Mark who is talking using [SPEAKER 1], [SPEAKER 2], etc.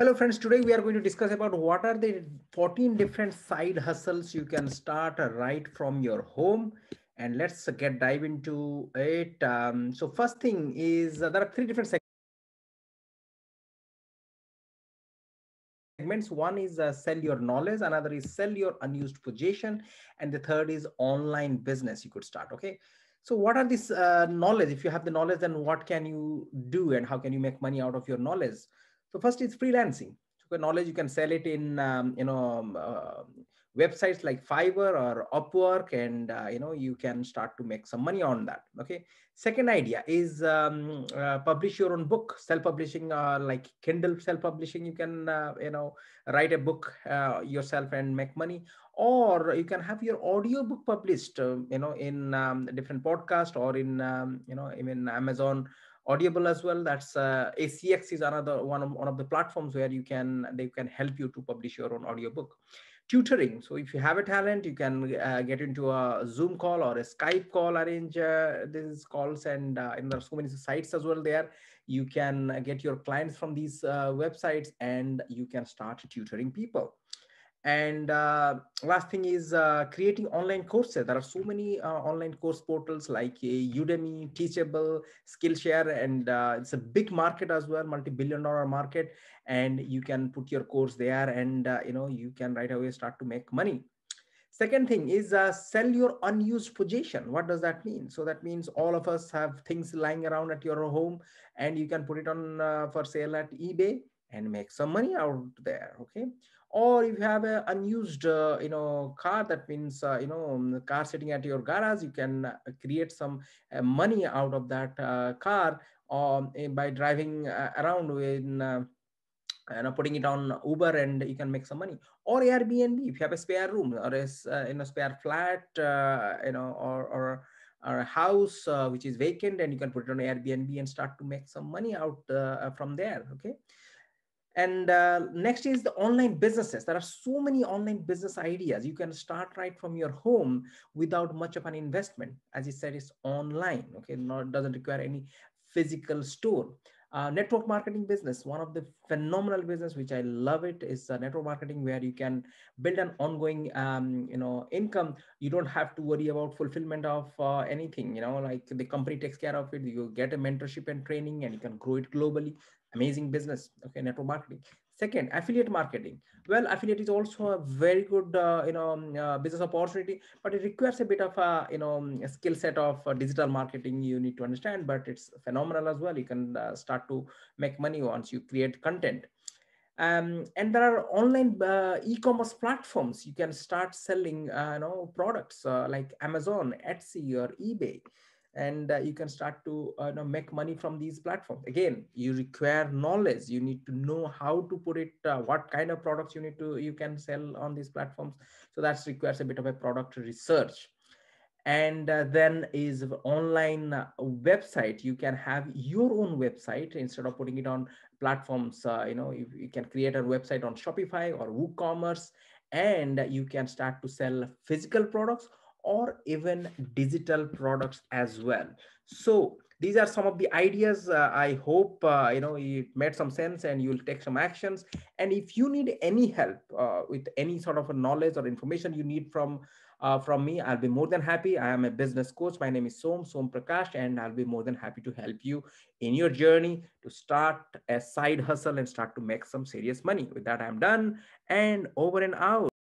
[SPEAKER 1] Hello friends, today we are going to discuss about what are the 14 different side hustles you can start right from your home. And let's get dive into it. Um, so first thing is uh, there are three different segments. One is uh, sell your knowledge, another is sell your unused position, and the third is online business you could start, okay? So what are these uh, knowledge? If you have the knowledge, then what can you do and how can you make money out of your knowledge? So first is freelancing. So knowledge you can sell it in um, you know um, uh, websites like Fiverr or Upwork, and uh, you know you can start to make some money on that. Okay. Second idea is um, uh, publish your own book, self-publishing, uh, like Kindle self-publishing. You can uh, you know write a book uh, yourself and make money, or you can have your audiobook published, um, you know, in um, different podcast or in um, you know even Amazon audible as well that's uh, acx is another one of, one of the platforms where you can they can help you to publish your own audiobook tutoring so if you have a talent you can uh, get into a zoom call or a skype call arrange uh, these calls and, uh, and there are so many sites as well there you can get your clients from these uh, websites and you can start tutoring people and uh, last thing is uh, creating online courses there are so many uh, online course portals like uh, udemy teachable skillshare and uh, it's a big market as well multi-billion dollar market and you can put your course there and uh, you know you can right away start to make money second thing is sell your unused possession what does that mean so that means all of us have things lying around at your home and you can put it on for sale at ebay and make some money out there okay or if you have an unused uh, you know car that means uh, you know um, car sitting at your garage you can uh, create some uh, money out of that uh, car or eh, by driving uh, around in you know, putting it on Uber and you can make some money. Or Airbnb, if you have a spare room or a you know, spare flat, you know, or, or or a house which is vacant, and you can put it on Airbnb and start to make some money out from there. Okay, and uh, next is the online businesses. There are so many online business ideas. You can start right from your home without much of an investment. As you said, it's online, okay? Not doesn't require any physical store. Uh, network marketing business one of the phenomenal business which i love it is uh, network marketing where you can build an ongoing um, you know income you don't have to worry about fulfillment of uh, anything you know like the company takes care of it you get a mentorship and training and you can grow it globally amazing business okay network marketing second affiliate marketing well affiliate is also a very good uh, you know um, uh, business opportunity but it requires a bit of a uh, you know um, a skill set of uh, digital marketing you need to understand but it's phenomenal as well you can uh, start to make money once you create content um, and there are online uh, e-commerce platforms you can start selling uh, you know products uh, like amazon etsy or ebay and uh, you can start to uh, you know, make money from these platforms again you require knowledge you need to know how to put it uh, what kind of products you need to you can sell on these platforms so that requires a bit of a product research and uh, then is online uh, website you can have your own website instead of putting it on platforms uh, you know you, you can create a website on shopify or woocommerce and you can start to sell physical products or even digital products as well. So these are some of the ideas uh, i hope uh, you know it made some sense and you'll take some actions and if you need any help uh, with any sort of knowledge or information you need from uh, from me i'll be more than happy i am a business coach my name is som som prakash and i'll be more than happy to help you in your journey to start a side hustle and start to make some serious money with that i'm done and over and out